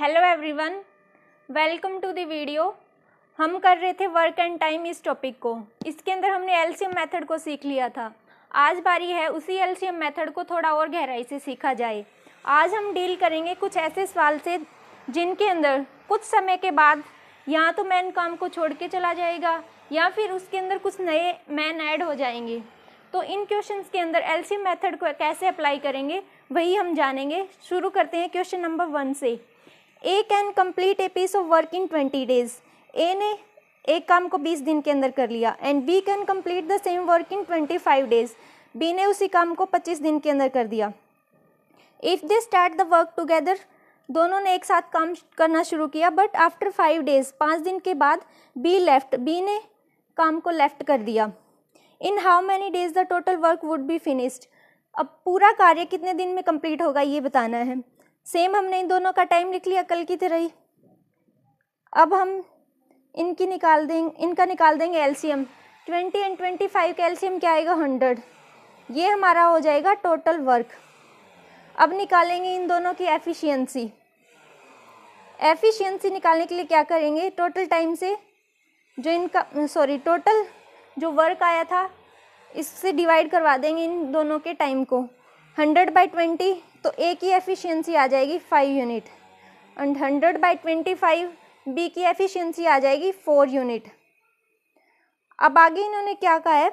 hello everyone welcome to the video हम कर रहे थे वर्क एंड टाइम इस टॉपिक को इसके अंदर हमने एलसीएम मेथड को सीख लिया था आज बारी है उसी एलसीएम मेथड को थोड़ा और गहराई से सीखा जाए आज हम डील करेंगे कुछ ऐसे सवाल से जिनके अंदर कुछ समय के बाद या तो मैन काम को छोड़ के चला जाएगा या फिर उसके अंदर कुछ नए मैन ऐड हो जाएंगे तो इन क्वेश्चन के अंदर एल मेथड को कैसे अप्लाई करेंगे वही हम जानेंगे शुरू करते हैं क्वेश्चन नंबर वन से A can complete a piece of work in twenty days A ने एक काम को बीस दिन के अंदर कर लिया and B can complete the same work in twenty five days B ने उसी काम को पच्चीस दिन के अंदर कर दिया if they start the work together दोनों ने एक साथ काम करना शुरू किया बट आफ्टर फाइव डेज पाँच दिन के बाद बी लेफ्ट बी ने काम को लेफ्ट कर दिया in how many days the total work would be finished अब पूरा कार्य कितने दिन में कम्प्लीट होगा ये बताना है सेम हमने इन दोनों का टाइम लिख लिया कल की तरह तो ही अब हम इनकी निकाल देंगे इनका निकाल देंगे LCM twenty and twenty five का एलसीएम क्या आएगा हंड्रेड ये हमारा हो जाएगा टोटल वर्क अब निकालेंगे इन दोनों की एफिशिएंसी एफिशिएंसी निकालने के लिए क्या करेंगे टोटल टाइम से जो इनका सॉरी टोटल जो वर्क आया था इससे डिवाइड करवा देंगे इन दोनों के टाइम को हंड्रेड बाई ट्वेंटी तो ए की एफिशिएंसी आ जाएगी five unit and hundred by twenty five B की एफिशिएंसी आ जाएगी फोर यूनिट अब आगे इन्होंने क्या कहा है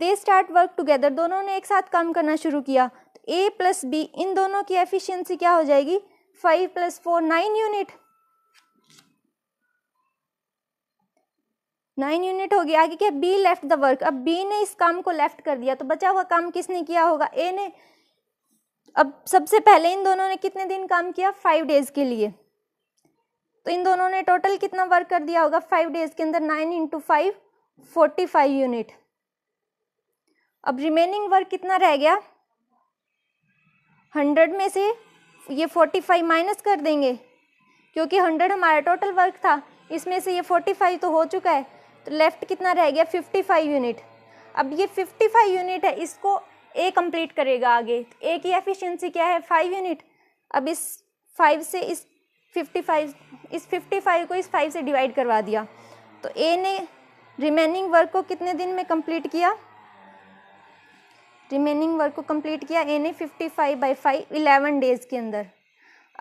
दे स्टार्ट वर्क टुगेदर दोनों ने एक साथ काम करना शुरू किया तो ए प्लस बी इन दोनों की एफिशिएंसी क्या हो जाएगी five plus four nine unit nine unit हो गया आगे क्या बी लेफ्ट द वर्क अब बी ने इस काम को लेफ्ट कर दिया तो बचा हुआ काम किसने किया होगा ए ने अब सबसे पहले इन दोनों ने कितने दिन काम किया फाइव डेज़ के लिए तो इन दोनों ने टोटल कितना वर्क कर दिया होगा फाइव डेज़ के अंदर nine into five forty five unit अब रिमेनिंग वर्क कितना रह गया हंड्रेड में से ये फोर्टी फाइव माइनस कर देंगे क्योंकि हंड्रेड हमारा टोटल वर्क था इसमें से ये फोर्टी फाइव तो हो चुका है तो लेफ़्ट कितना रह गया फिफ्टी फाइव यूनिट अब ये फिफ्टी फाइव यूनिट है इसको ए कंप्लीट करेगा आगे तो ए की एफिशिएंसी क्या है फाइव यूनिट अब इस फाइव से इस फिफ्टी फाइव इस फिफ्टी फाइव को इस फाइव से डिवाइड करवा दिया तो ए ने रिमेनिंग वर्क को कितने दिन में कंप्लीट किया रिमेनिंग वर्क को कंप्लीट किया ए ने fifty five by five eleven days के अंदर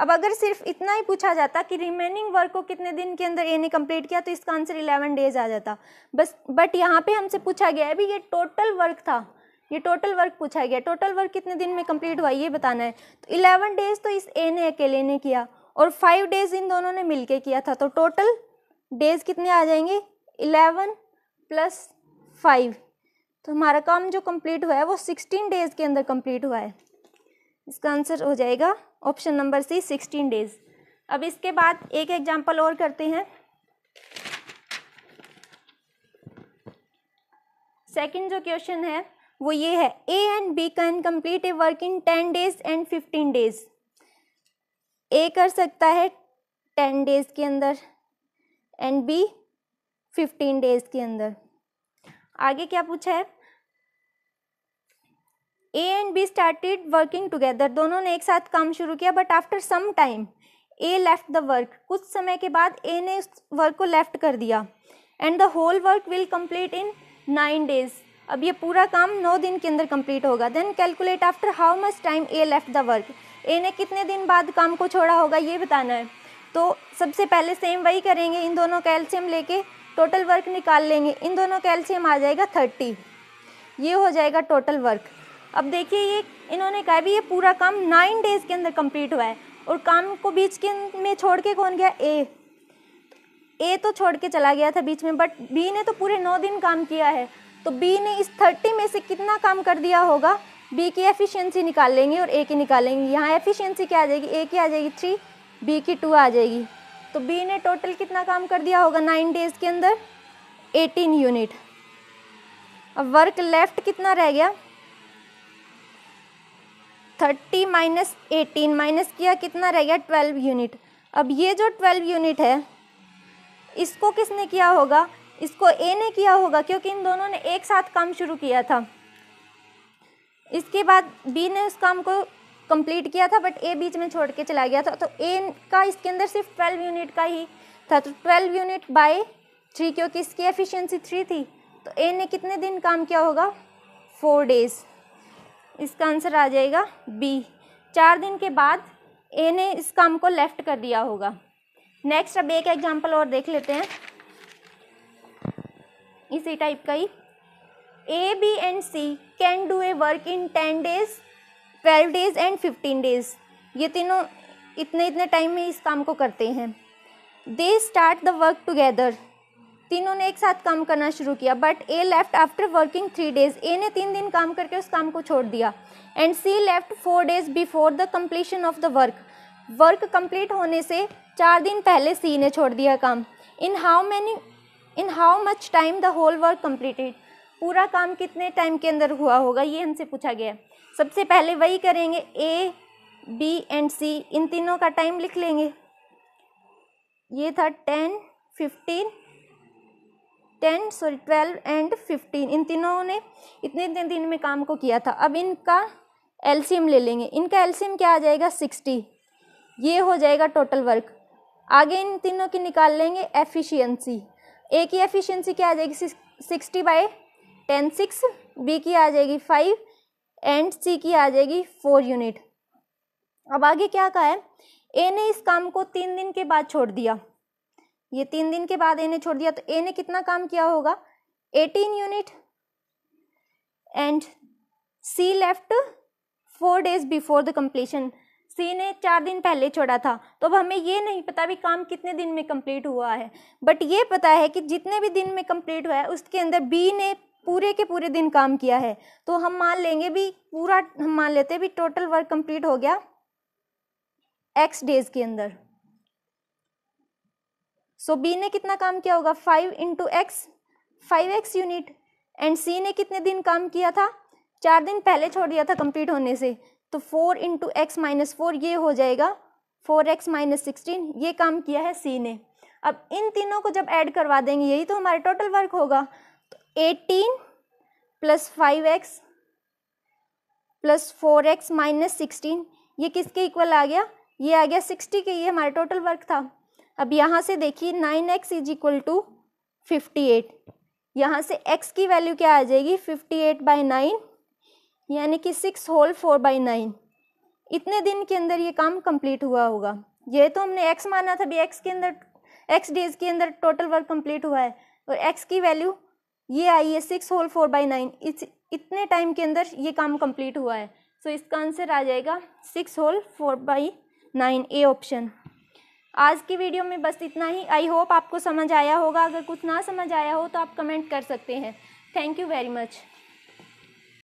अब अगर सिर्फ इतना ही पूछा जाता कि रिमेनिंग वर्क को कितने दिन के अंदर ए ने कंप्लीट किया तो इसका आंसर इलेवन डेज आ जाता बस बट यहाँ पे हमसे पूछा गया है भी ये टोटल वर्क था ये टोटल वर्क पूछा गया टोटल वर्क कितने दिन में कंप्लीट हुआ ये बताना है तो इलेवन डेज तो इस ए ने अकेले ने किया और फाइव डेज इन दोनों ने मिलके किया था तो टोटल डेज कितने आ जाएंगे इलेवन प्लस फाइव तो हमारा काम जो कंप्लीट हुआ है वो सिक्सटीन डेज के अंदर कंप्लीट हुआ है इसका आंसर हो जाएगा option number C sixteen days अब इसके बाद एक एग्जाम्पल और करते हैं सेकेंड जो क्वेश्चन है वो ये है A and B can complete a work in ten days and fifteen days A कर सकता है टेन डेज के अंदर एंड बी फिफ्टीन डेज के अंदर आगे क्या पूछा है A and B started working together दोनों ने एक साथ काम शुरू किया but after some time A left the work कुछ समय के बाद ए ने उस वर्क को लेफ्ट कर दिया and the whole work will complete in nine days अब ये पूरा काम नौ दिन के अंदर कंप्लीट होगा then calculate after how much time A left the work A ने कितने दिन बाद काम को छोड़ा होगा ये बताना है तो सबसे पहले सेम वही करेंगे इन दोनों कैल्शियम लेके टोटल वर्क निकाल लेंगे इन दोनों कैल्शियम आ जाएगा थर्टी ये हो जाएगा टोटल वर्क अब देखिए ये इन्होंने कहा भी ये पूरा काम नाइन डेज़ के अंदर कंप्लीट हुआ है और काम को बीच के में छोड़ के कौन गया ए ए तो छोड़ के चला गया था बीच में बट बी ने तो पूरे नौ दिन काम किया है तो बी ने इस थर्टी में से कितना काम कर दिया होगा बी की एफिशिएंसी निकाल लेंगे और ए की निकालेंगे यहाँ एफिशिएंसी क्या आ जाएगी ए की आ जाएगी थ्री बी की टू आ जाएगी तो बी ने टोटल कितना काम कर दिया होगा नाइन डेज के अंदर एटीन यूनिट अब वर्क लेफ्ट कितना रह गया थर्टी माइनस एटीन माइनस किया कितना रह गया ट्वेल्व यूनिट अब ये जो ट्वेल्व यूनिट है इसको किसने किया होगा इसको ए ने किया होगा क्योंकि इन दोनों ने एक साथ काम शुरू किया था इसके बाद बी ने उस काम को कंप्लीट किया था बट ए बीच में छोड़ के चला गया था तो ए का इसके अंदर सिर्फ ट्वेल्व यूनिट का ही था तो ट्वेल्व यूनिट बाय थ्री क्योंकि इसकी एफिशिएंसी थ्री थी तो ए ने कितने दिन काम किया होगा फोर डेज इसका आंसर आ जाएगा बी चार दिन के बाद ए ने इस काम को लेफ्ट कर दिया होगा नेक्स्ट अब एक एग्जाम्पल और देख लेते हैं इसी टाइप का ही A B and C can do a work in ten days twelve days and fifteen days ये तीनों इतने इतने टाइम में इस काम को करते हैं they start the work together तीनों ने एक साथ काम करना शुरू किया but A left after working three days A ने तीन दिन काम करके उस काम को छोड़ दिया and C left four days before the completion of the work work complete होने से चार दिन पहले सी ने छोड़ दिया काम in how many in how much time the whole work completed पूरा काम कितने टाइम के अंदर हुआ होगा ये हमसे पूछा गया है सबसे पहले वही करेंगे ए बी एंड सी इन तीनों का टाइम लिख लेंगे ये था ten fifteen ten sorry twelve and fifteen इन तीनों ने इतने इतने दिन में काम को किया था अब इनका एलसीएम ले लेंगे इनका एलसीएम क्या आ जाएगा सिक्सटी ये हो जाएगा टोटल वर्क आगे इन तीनों की निकाल लेंगे एफिशिएंसी ए की एफिशिएंसी क्या आ जाएगी sixty by ten six B की आ जाएगी फाइव एंड सी की आ जाएगी फोर यूनिट अब आगे क्या कहा है ए ने इस काम को तीन दिन के बाद छोड़ दिया ये तीन दिन के बाद ए ने छोड़ दिया तो ए ने कितना काम किया होगा eighteen unit and C left four days before the completion C ने चार दिन पहले छोड़ा था तो अब हमें ये नहीं पता भी काम कितने दिन में कंप्लीट हुआ है बट ये पता है कि जितने भी दिन में कंप्लीट हुआ है उसके अंदर बी ने पूरे के पूरे दिन काम किया है तो हम मान लेंगे भी पूरा हम मान लेते भी टोटल वर्क कंप्लीट हो गया एक्स डेज के अंदर सो so, बी ने कितना काम किया होगा five into X five X unit and C ने कितने दिन काम किया था चार दिन पहले छोड़ दिया था कंप्लीट होने से तो four into X minus four ये हो जाएगा फोर एक्स माइनस सिक्सटीन ये काम किया है सी ने अब इन तीनों को जब ऐड करवा देंगे यही तो हमारा टोटल वर्क होगा तो eighteen plus five x plus four x minus sixteen ये किसके इक्वल आ गया ये आ गया सिक्सटी के ये हमारा टोटल वर्क था अब यहाँ से देखिए nine x is equal to fifty eight यहाँ से एक्स की वैल्यू क्या आ जाएगी फिफ्टी एट बाई नाइन यानी कि six whole four by nine इतने दिन के अंदर ये काम कंप्लीट हुआ होगा ये तो हमने एक्स माना था भी एक्स के अंदर एक्स डेज के अंदर टोटल वर्क कंप्लीट हुआ है और एक्स की वैल्यू ये आई है six whole four by nine इस इतने टाइम के अंदर ये काम कंप्लीट हुआ है सो so, इसका आंसर आ जाएगा six whole four by nine A option आज की वीडियो में बस इतना ही आई होप आपको समझ आया होगा अगर कुछ ना समझ आया हो तो आप कमेंट कर सकते हैं थैंक यू वेरी मच